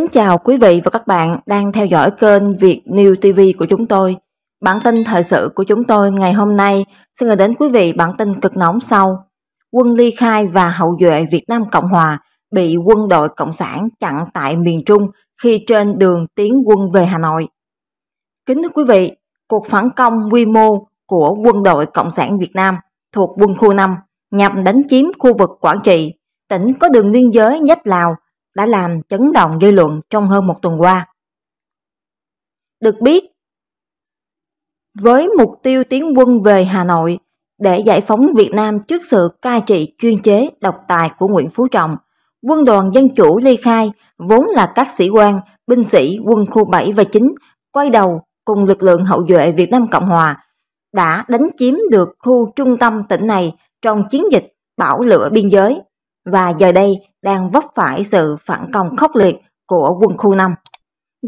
Kính chào quý vị và các bạn đang theo dõi kênh Việt New TV của chúng tôi. Bản tin thời sự của chúng tôi ngày hôm nay xin gửi đến quý vị bản tin cực nóng sau. Quân ly khai và hậu duệ Việt Nam Cộng Hòa bị quân đội Cộng sản chặn tại miền Trung khi trên đường tiến quân về Hà Nội. Kính thưa quý vị, cuộc phản công quy mô của quân đội Cộng sản Việt Nam thuộc quân khu 5 nhằm đánh chiếm khu vực Quảng Trị, tỉnh có đường biên giới nhấp Lào – đã làm chấn động dư luận trong hơn một tuần qua. Được biết, với mục tiêu tiến quân về Hà Nội để giải phóng Việt Nam trước sự cai trị chuyên chế độc tài của Nguyễn Phú Trọng, quân đoàn dân chủ ly khai vốn là các sĩ quan, binh sĩ quân khu 7 và 9 quay đầu cùng lực lượng hậu duệ Việt Nam Cộng Hòa đã đánh chiếm được khu trung tâm tỉnh này trong chiến dịch bảo lửa biên giới và giờ đây đang vấp phải sự phản công khốc liệt của quân khu 5.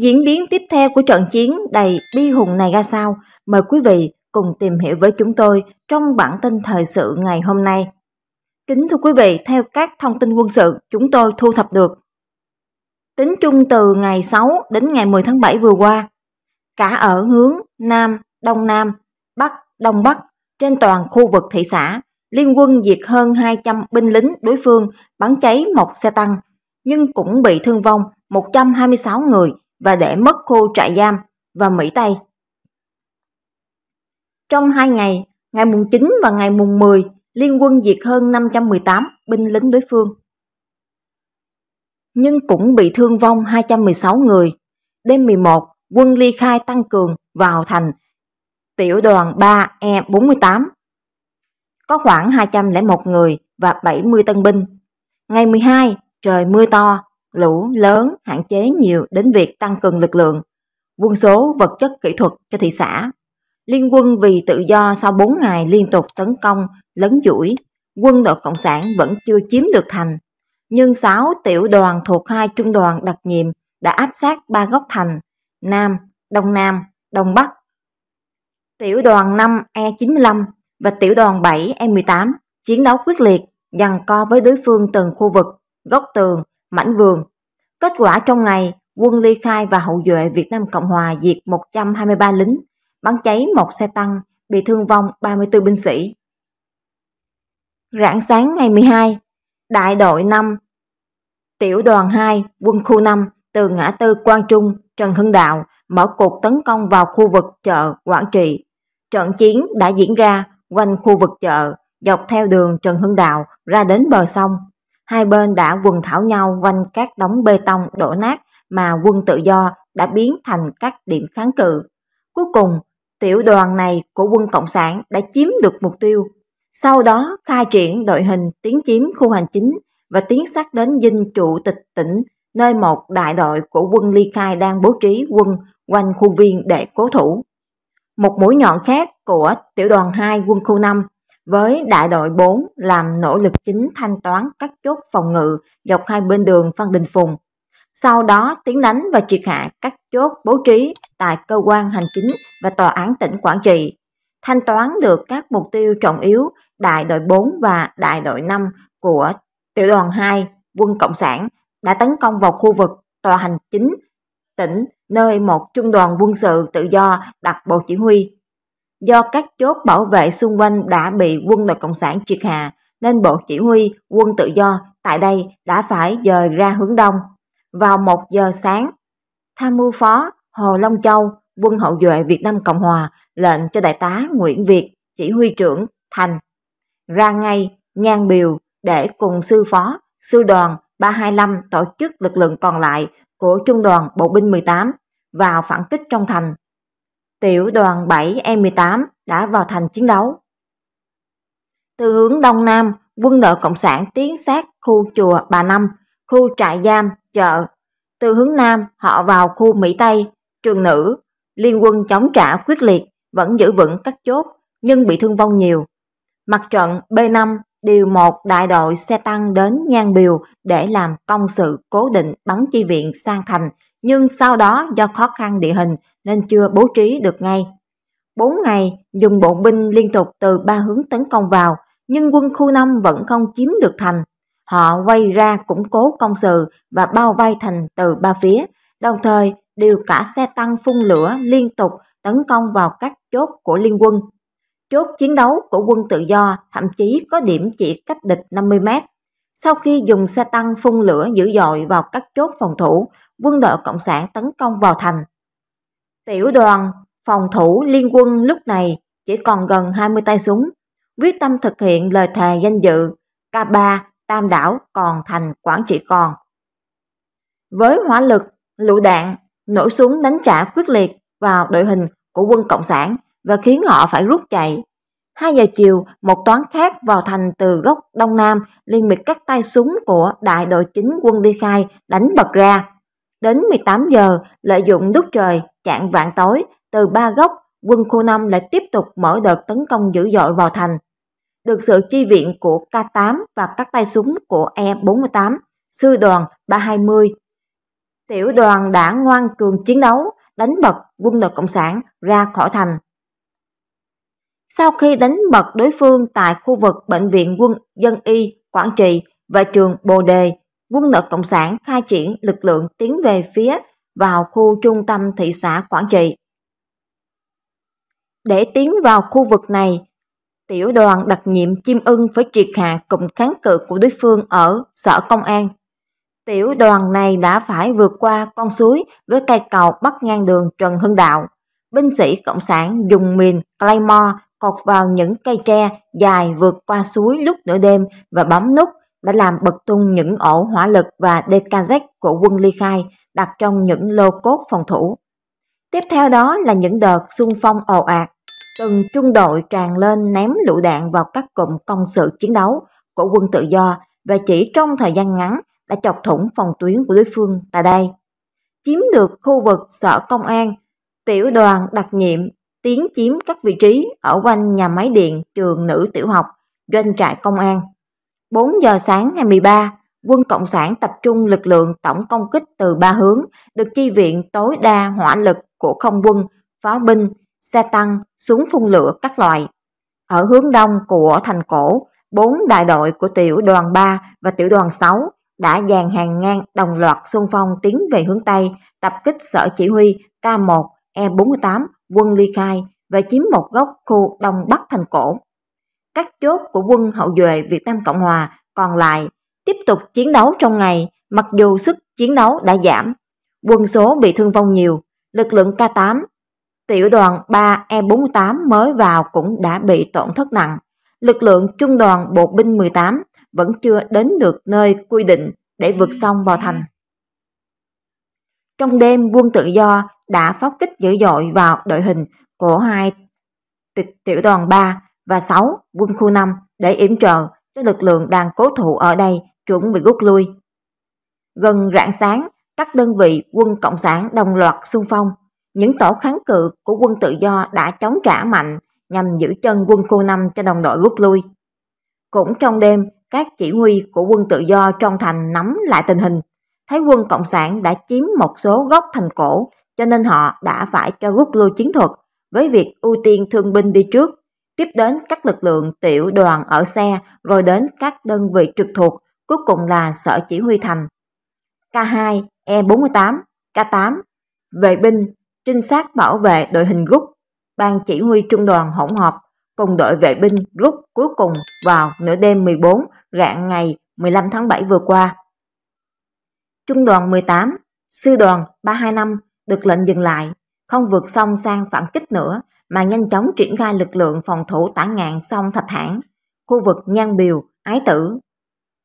Diễn biến tiếp theo của trận chiến đầy bi hùng này ra sao? Mời quý vị cùng tìm hiểu với chúng tôi trong bản tin thời sự ngày hôm nay. Kính thưa quý vị, theo các thông tin quân sự chúng tôi thu thập được, tính chung từ ngày 6 đến ngày 10 tháng 7 vừa qua, cả ở hướng Nam, Đông Nam, Bắc, Đông Bắc trên toàn khu vực thị xã liên quân diệt hơn 200 binh lính đối phương bắn cháy một xe tăng, nhưng cũng bị thương vong 126 người và để mất khu trại giam và Mỹ Tây. Trong hai ngày, ngày mùng 9 và ngày mùng 10, liên quân diệt hơn 518 binh lính đối phương. Nhưng cũng bị thương vong 216 người. Đêm 11, quân ly khai tăng cường vào thành tiểu đoàn 3E48 có khoảng 201 người và 70 tân binh. Ngày 12, trời mưa to, lũ lớn hạn chế nhiều đến việc tăng cường lực lượng, quân số vật chất kỹ thuật cho thị xã. Liên quân vì tự do sau 4 ngày liên tục tấn công, lấn duỗi, quân đội Cộng sản vẫn chưa chiếm được thành. Nhưng 6 tiểu đoàn thuộc hai trung đoàn đặc nhiệm đã áp sát ba góc thành, Nam, Đông Nam, Đông Bắc. Tiểu đoàn 5 E95 và tiểu đoàn 7 M18 chiến đấu quyết liệt, giằng co với đối phương từng khu vực, góc tường, mảnh vườn. Kết quả trong ngày, quân ly khai và hậu duệ Việt Nam Cộng Hòa diệt 123 lính, bắn cháy một xe tăng, bị thương vong 34 binh sĩ. Rạng sáng ngày 12, đại đội 5, tiểu đoàn 2, quân khu 5 từ ngã tư Quang Trung, Trần Hưng Đạo mở cuộc tấn công vào khu vực chợ Quảng Trị. Trận chiến đã diễn ra quanh khu vực chợ, dọc theo đường Trần Hưng Đạo ra đến bờ sông. Hai bên đã quần thảo nhau quanh các đống bê tông đổ nát mà quân tự do đã biến thành các điểm kháng cự. Cuối cùng, tiểu đoàn này của quân Cộng sản đã chiếm được mục tiêu. Sau đó khai triển đội hình tiến chiếm khu hành chính và tiến sát đến dinh chủ tịch tỉnh, nơi một đại đội của quân ly khai đang bố trí quân quanh khu viên để cố thủ một mũi nhọn khác của tiểu đoàn 2 quân khu 5 với đại đội 4 làm nỗ lực chính thanh toán các chốt phòng ngự dọc hai bên đường Phan Đình Phùng. Sau đó tiến đánh và triệt hạ các chốt bố trí tại cơ quan hành chính và tòa án tỉnh Quảng Trị, thanh toán được các mục tiêu trọng yếu đại đội 4 và đại đội 5 của tiểu đoàn 2 quân Cộng sản đã tấn công vào khu vực tòa hành chính tỉnh nơi một trung đoàn quân sự tự do đặt bộ chỉ huy. Do các chốt bảo vệ xung quanh đã bị quân đội Cộng sản triệt hạ, nên bộ chỉ huy quân tự do tại đây đã phải dời ra hướng đông. Vào 1 giờ sáng, tham mưu phó Hồ Long Châu, quân hậu duệ Việt Nam Cộng Hòa lệnh cho đại tá Nguyễn Việt, chỉ huy trưởng Thành, ra ngay nhan biều để cùng sư phó, sư đoàn 325 tổ chức lực lượng còn lại của Trung đoàn Bộ binh 18 vào phản kích trong thành. Tiểu đoàn 7M18 e đã vào thành chiến đấu. Từ hướng Đông Nam, quân đội Cộng sản tiến sát khu chùa Bà Năm, khu trại giam, chợ. Từ hướng Nam, họ vào khu Mỹ Tây, trường nữ. Liên quân chống trả quyết liệt, vẫn giữ vững các chốt, nhưng bị thương vong nhiều. Mặt trận B5 điều một đại đội xe tăng đến Nhan Biều để làm công sự cố định bắn chi viện sang thành, nhưng sau đó do khó khăn địa hình nên chưa bố trí được ngay. Bốn ngày dùng bộ binh liên tục từ ba hướng tấn công vào, nhưng quân khu năm vẫn không chiếm được thành. Họ quay ra củng cố công sự và bao vây thành từ ba phía, đồng thời điều cả xe tăng phun lửa liên tục tấn công vào các chốt của liên quân. Chốt chiến đấu của quân tự do thậm chí có điểm chỉ cách địch 50 mét. Sau khi dùng xe tăng phun lửa dữ dội vào các chốt phòng thủ, quân đội Cộng sản tấn công vào thành. Tiểu đoàn phòng thủ liên quân lúc này chỉ còn gần 20 tay súng, quyết tâm thực hiện lời thề danh dự K3 Tam Đảo còn thành Quảng Trị còn. Với hỏa lực, lựu đạn, nổ súng đánh trả quyết liệt vào đội hình của quân Cộng sản, và khiến họ phải rút chạy. 2 giờ chiều, một toán khác vào thành từ góc Đông Nam liên bị các tay súng của đại đội chính quân đi khai đánh bật ra. Đến 18 giờ, lợi dụng đúc trời, chạng vạn tối, từ ba góc, quân khu 5 lại tiếp tục mở đợt tấn công dữ dội vào thành. Được sự chi viện của K8 và các tay súng của E48, sư đoàn 320, tiểu đoàn đã ngoan cường chiến đấu, đánh bật quân đội Cộng sản ra khỏi thành. Sau khi đánh bật đối phương tại khu vực Bệnh viện quân dân y Quảng Trị và trường Bồ Đề, quân lực Cộng sản khai triển lực lượng tiến về phía vào khu trung tâm thị xã Quảng Trị. Để tiến vào khu vực này, tiểu đoàn đặc nhiệm Chim Ưng phải triệt hạ cụm kháng cự của đối phương ở Sở Công an. Tiểu đoàn này đã phải vượt qua con suối với cây cầu bắc ngang đường Trần Hưng Đạo. Binh sĩ Cộng sản dùng mìn Claymore cột vào những cây tre dài vượt qua suối lúc nửa đêm và bấm nút đã làm bật tung những ổ hỏa lực và DKZ của quân Ly Khai đặt trong những lô cốt phòng thủ. Tiếp theo đó là những đợt xung phong ồ ạt, từng trung đội tràn lên ném lựu đạn vào các cụm công sự chiến đấu của quân tự do và chỉ trong thời gian ngắn đã chọc thủng phòng tuyến của đối phương tại đây. Chiếm được khu vực sở công an, tiểu đoàn đặc nhiệm tiến chiếm các vị trí ở quanh nhà máy điện trường nữ tiểu học, doanh trại công an. 4 giờ sáng ngày 13, quân Cộng sản tập trung lực lượng tổng công kích từ ba hướng, được chi viện tối đa hỏa lực của không quân, pháo binh, xe tăng, súng phun lửa các loại. Ở hướng đông của thành cổ, bốn đại đội của tiểu đoàn 3 và tiểu đoàn 6 đã dàn hàng ngang đồng loạt xung phong tiến về hướng Tây, tập kích sở chỉ huy K1, E48 quân ly khai và chiếm một góc khu đông bắc thành cổ. Các chốt của quân hậu duệ Việt Nam Cộng Hòa còn lại tiếp tục chiến đấu trong ngày mặc dù sức chiến đấu đã giảm. Quân số bị thương vong nhiều, lực lượng K8, tiểu đoàn 3E48 mới vào cũng đã bị tổn thất nặng. Lực lượng trung đoàn bộ binh 18 vẫn chưa đến được nơi quy định để vượt sông vào thành. Trong đêm quân tự do đã pháo kích dữ dội vào đội hình của hai tiểu đoàn 3 và 6 quân khu 5 để yểm trợ cho lực lượng đang cố thủ ở đây chuẩn bị rút lui. Gần rạng sáng, các đơn vị quân Cộng sản đồng loạt xung phong. Những tổ kháng cự của quân tự do đã chống trả mạnh nhằm giữ chân quân khu 5 cho đồng đội rút lui. Cũng trong đêm, các chỉ huy của quân tự do trong thành nắm lại tình hình, thấy quân Cộng sản đã chiếm một số gốc thành cổ, cho nên họ đã phải cho rút lui chiến thuật, với việc ưu tiên thương binh đi trước, tiếp đến các lực lượng tiểu đoàn ở xe, rồi đến các đơn vị trực thuộc, cuối cùng là sở chỉ huy thành. K2, E48, K8, vệ binh, trinh sát bảo vệ đội hình rút, ban chỉ huy trung đoàn hỗn hợp, cùng đội vệ binh rút cuối cùng vào nửa đêm 14 rạng ngày 15 tháng 7 vừa qua. Trung đoàn 18, sư đoàn 325 được lệnh dừng lại, không vượt sông sang phản kích nữa mà nhanh chóng triển khai lực lượng phòng thủ tả ngạn sông Thạch Hãn, khu vực Nhan Biều, Ái Tử.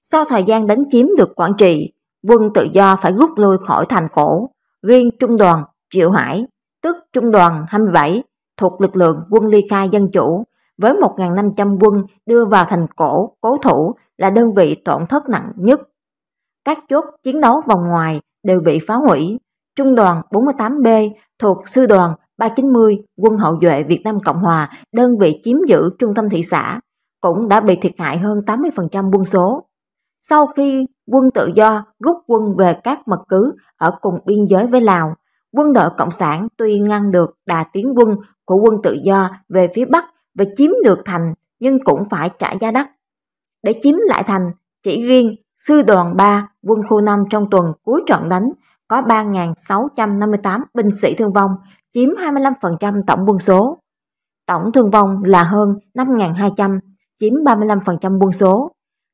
Sau thời gian đánh chiếm được Quảng Trị, quân tự do phải rút lui khỏi thành cổ, riêng trung đoàn Triệu Hải, tức trung đoàn 27, thuộc lực lượng quân ly khai dân chủ, với 1.500 quân đưa vào thành cổ cố thủ là đơn vị tổn thất nặng nhất. Các chốt chiến đấu vòng ngoài đều bị phá hủy. Trung đoàn 48B thuộc Sư đoàn 390 Quân Hậu Duệ Việt Nam Cộng Hòa, đơn vị chiếm giữ trung tâm thị xã, cũng đã bị thiệt hại hơn 80% quân số. Sau khi quân tự do rút quân về các mật cứ ở cùng biên giới với Lào, quân đội Cộng sản tuy ngăn được đà tiến quân của quân tự do về phía Bắc và chiếm được thành nhưng cũng phải trả giá đắt. Để chiếm lại thành, chỉ riêng Sư đoàn 3, quân khu 5 trong tuần cuối trận đánh có 3.658 binh sĩ thương vong, chiếm 25% tổng quân số. Tổng thương vong là hơn 5.200, chiếm 35% quân số.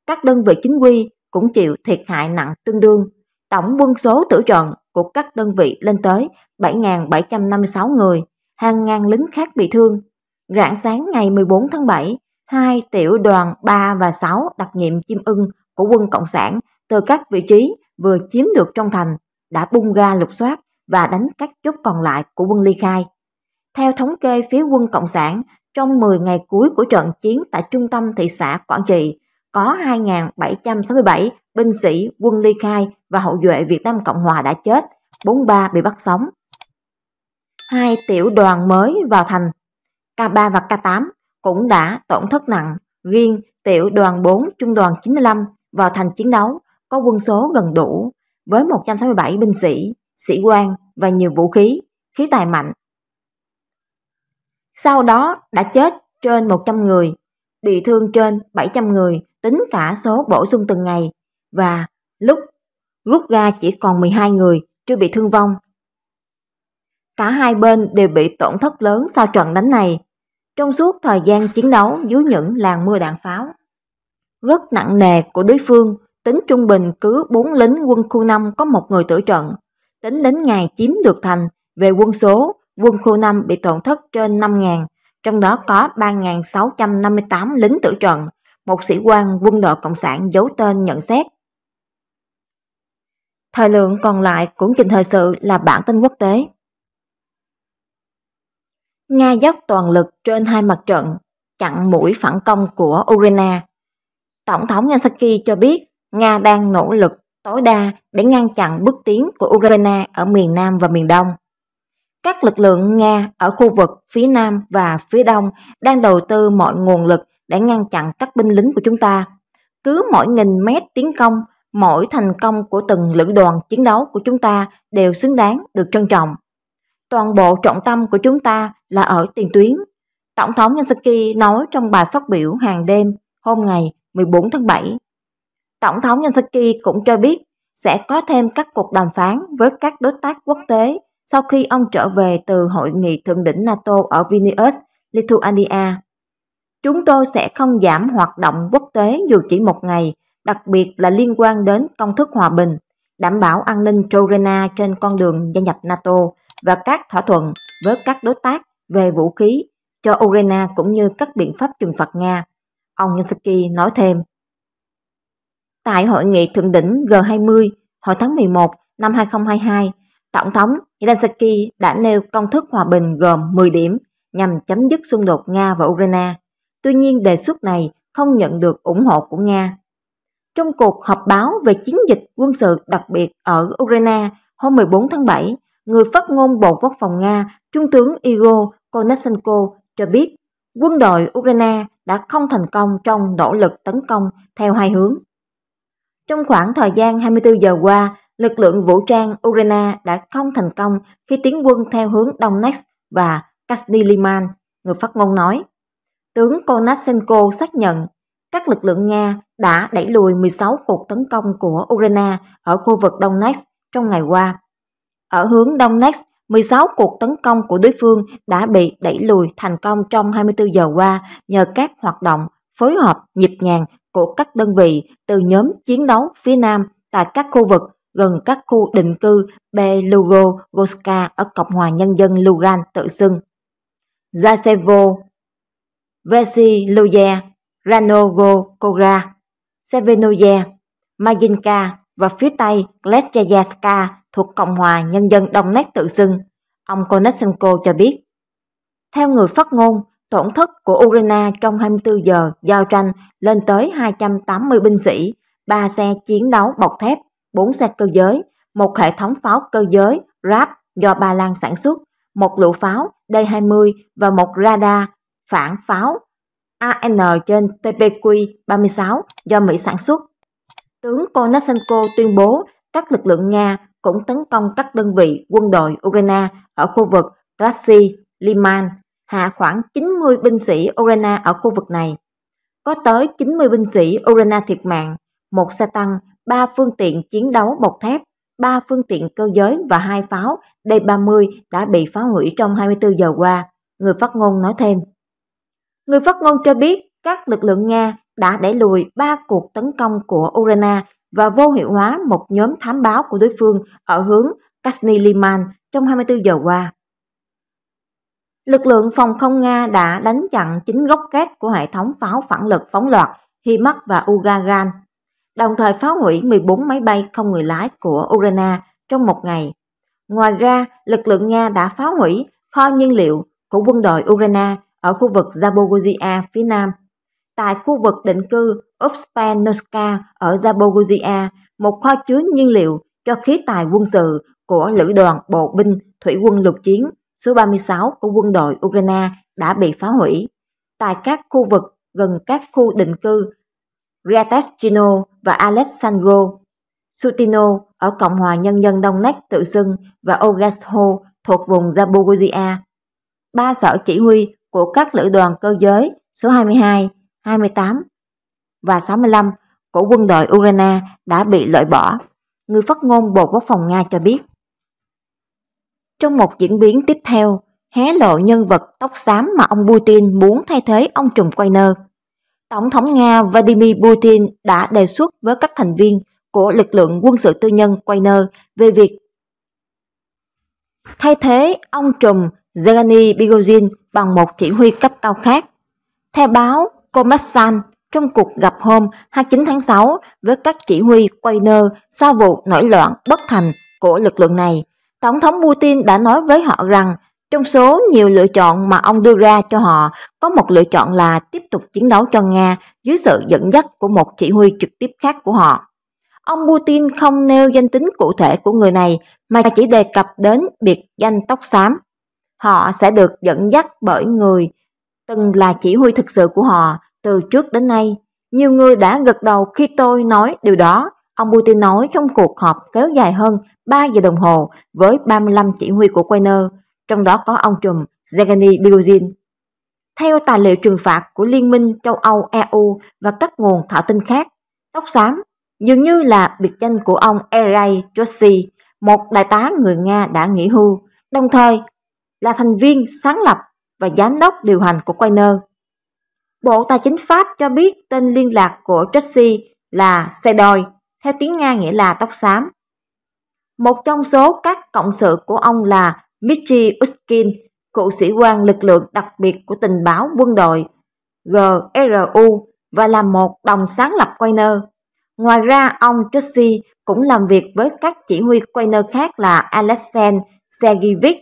Các đơn vị chính quy cũng chịu thiệt hại nặng tương đương. Tổng quân số tử trận của các đơn vị lên tới 7.756 người, hàng ngàn lính khác bị thương. Rạng sáng ngày 14 tháng 7, hai tiểu đoàn 3 và 6 đặc nhiệm chim ưng của quân Cộng sản từ các vị trí vừa chiếm được trong thành đã bung ra lục soát và đánh các chốt còn lại của quân Ly Khai. Theo thống kê phía quân Cộng sản, trong 10 ngày cuối của trận chiến tại trung tâm thị xã Quảng Trị, có 2.767 binh sĩ quân Ly Khai và hậu duệ Việt Nam Cộng Hòa đã chết, 43 bị bắt sống. Hai tiểu đoàn mới vào thành, K3 và K8 cũng đã tổn thất nặng, riêng tiểu đoàn 4 trung đoàn 95 vào thành chiến đấu có quân số gần đủ với 167 binh sĩ, sĩ quan và nhiều vũ khí, khí tài mạnh. Sau đó đã chết trên 100 người, bị thương trên 700 người tính cả số bổ sung từng ngày và lúc rút ra chỉ còn 12 người chưa bị thương vong. Cả hai bên đều bị tổn thất lớn sau trận đánh này, trong suốt thời gian chiến đấu dưới những làn mưa đạn pháo rất nặng nề của đối phương, tính trung bình cứ 4 lính quân khu 5 có một người tử trận. Tính đến ngày chiếm được thành, về quân số, quân khu 5 bị tổn thất trên 5.000, trong đó có 3.658 lính tử trận, một sĩ quan quân đội Cộng sản giấu tên nhận xét. Thời lượng còn lại của trình thời sự là bản tin quốc tế. Nga dốc toàn lực trên hai mặt trận, chặn mũi phản công của Ukraine Tổng thống Zelensky cho biết Nga đang nỗ lực tối đa để ngăn chặn bước tiến của Ukraine ở miền Nam và miền Đông. Các lực lượng Nga ở khu vực phía Nam và phía Đông đang đầu tư mọi nguồn lực để ngăn chặn các binh lính của chúng ta. Cứ mỗi nghìn mét tiến công, mỗi thành công của từng lữ đoàn chiến đấu của chúng ta đều xứng đáng được trân trọng. Toàn bộ trọng tâm của chúng ta là ở tiền tuyến. Tổng thống Zelensky nói trong bài phát biểu hàng đêm hôm ngày 14 tháng 7. Tổng thống Yansaki cũng cho biết sẽ có thêm các cuộc đàm phán với các đối tác quốc tế sau khi ông trở về từ hội nghị thượng đỉnh NATO ở Vilnius, Lithuania. Chúng tôi sẽ không giảm hoạt động quốc tế dù chỉ một ngày, đặc biệt là liên quan đến công thức hòa bình, đảm bảo an ninh Ukraine trên con đường gia nhập NATO và các thỏa thuận với các đối tác về vũ khí cho Ukraine cũng như các biện pháp trừng phạt Nga. Ông Yansaki nói thêm. Tại hội nghị thượng đỉnh G20 hồi tháng 11 năm 2022, Tổng thống Zelensky đã nêu công thức hòa bình gồm 10 điểm nhằm chấm dứt xung đột Nga và Ukraine. Tuy nhiên đề xuất này không nhận được ủng hộ của Nga. Trong cuộc họp báo về chiến dịch quân sự đặc biệt ở Ukraine hôm 14 tháng 7, người phát ngôn Bộ Quốc phòng Nga, Trung tướng Igor Konashenko cho biết quân đội Ukraine đã không thành công trong nỗ lực tấn công theo hai hướng. Trong khoảng thời gian 24 giờ qua, lực lượng vũ trang Ukraine đã không thành công khi tiến quân theo hướng Donetsk và Kasniliman, người phát ngôn nói. Tướng Konashenko xác nhận các lực lượng Nga đã đẩy lùi 16 cuộc tấn công của Ukraine ở khu vực Donetsk trong ngày qua. Ở hướng Donetsk, 16 cuộc tấn công của đối phương đã bị đẩy lùi thành công trong 24 giờ qua nhờ các hoạt động phối hợp nhịp nhàng của các đơn vị từ nhóm chiến đấu phía Nam tại các khu vực gần các khu định cư Belugorska ở Cộng hòa Nhân dân Lugan tự xưng. Zasevo, Vesiluye, Ranogogora, Sevenoye, Majinka và phía Tây Kletschayaska thuộc Cộng hòa Nhân dân Đông Nét tự xưng, ông Konashenko cho biết. Theo người phát ngôn, tổn thất của Ukraine trong 24 giờ giao tranh lên tới 280 binh sĩ, 3 xe chiến đấu bọc thép, 4 xe cơ giới, một hệ thống pháo cơ giới RAP do Ba Lan sản xuất, một lựu pháo D-20 và một radar phản pháo AN trên TPQ-36 do Mỹ sản xuất. Tướng Konashenko tuyên bố các lực lượng Nga cũng tấn công các đơn vị quân đội Ukraine ở khu vực Rassi, Liman, hạ khoảng 90 binh sĩ Ukraine ở khu vực này. Có tới 90 binh sĩ Ukraine thiệt mạng, một xe tăng, ba phương tiện chiến đấu bọc thép, ba phương tiện cơ giới và hai pháo D-30 đã bị phá hủy trong 24 giờ qua, người phát ngôn nói thêm. Người phát ngôn cho biết các lực lượng Nga đã đẩy lùi ba cuộc tấn công của Ukraine và vô hiệu hóa một nhóm thám báo của đối phương ở hướng Kasni Liman trong 24 giờ qua. Lực lượng phòng không Nga đã đánh chặn chính gốc két của hệ thống pháo phản lực phóng loạt HIMARS và Ugagan, đồng thời phá hủy 14 máy bay không người lái của Ukraine trong một ngày. Ngoài ra, lực lượng Nga đã phá hủy kho nhiên liệu của quân đội Ukraine ở khu vực Zaporizhia phía nam tại khu vực định cư Obspanovska ở Zaporizhia, một kho chứa nhiên liệu cho khí tài quân sự của Lữ đoàn Bộ binh Thủy quân lục chiến số 36 của quân đội Ukraine đã bị phá hủy. Tại các khu vực gần các khu định cư Ryatashchino và Alexandro Sutino ở Cộng hòa Nhân dân Đông Nách tự xưng và Ogasho thuộc vùng Zaporizhia. Ba sở chỉ huy của các lữ đoàn cơ giới số 22 28 và 65 của quân đội Ukraine đã bị loại bỏ, người phát ngôn Bộ Quốc phòng Nga cho biết. Trong một diễn biến tiếp theo, hé lộ nhân vật tóc xám mà ông Putin muốn thay thế ông trùm quayner Tổng thống Nga Vladimir Putin đã đề xuất với các thành viên của lực lượng quân sự tư nhân quayner về việc thay thế ông trùm Zeleny Bigozin bằng một chỉ huy cấp cao khác. Theo báo Cô Komatsan trong cuộc gặp hôm 29 tháng 6 với các chỉ huy quay nơ sau vụ nổi loạn bất thành của lực lượng này. Tổng thống Putin đã nói với họ rằng trong số nhiều lựa chọn mà ông đưa ra cho họ, có một lựa chọn là tiếp tục chiến đấu cho Nga dưới sự dẫn dắt của một chỉ huy trực tiếp khác của họ. Ông Putin không nêu danh tính cụ thể của người này mà chỉ đề cập đến biệt danh tóc xám. Họ sẽ được dẫn dắt bởi người từng là chỉ huy thực sự của họ từ trước đến nay. Nhiều người đã gật đầu khi tôi nói điều đó. Ông Putin nói trong cuộc họp kéo dài hơn 3 giờ đồng hồ với 35 chỉ huy của Quainer, trong đó có ông trùm Zegani Bigozin. Theo tài liệu trừng phạt của Liên minh châu Âu EU và các nguồn thảo tin khác, tóc xám dường như là biệt danh của ông Erei Joshi, một đại tá người Nga đã nghỉ hưu, đồng thời là thành viên sáng lập và giám đốc điều hành của Quayner. Bộ Tài chính Pháp cho biết tên liên lạc của Chelsea là xe theo tiếng Nga nghĩa là tóc xám. Một trong số các cộng sự của ông là Mitri Uskin, cựu sĩ quan lực lượng đặc biệt của tình báo quân đội GRU và là một đồng sáng lập Quayner. Ngoài ra, ông Chelsea cũng làm việc với các chỉ huy Quayner khác là Alexander Sergeyevich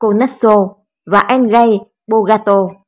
Konasov và Andrei Bogato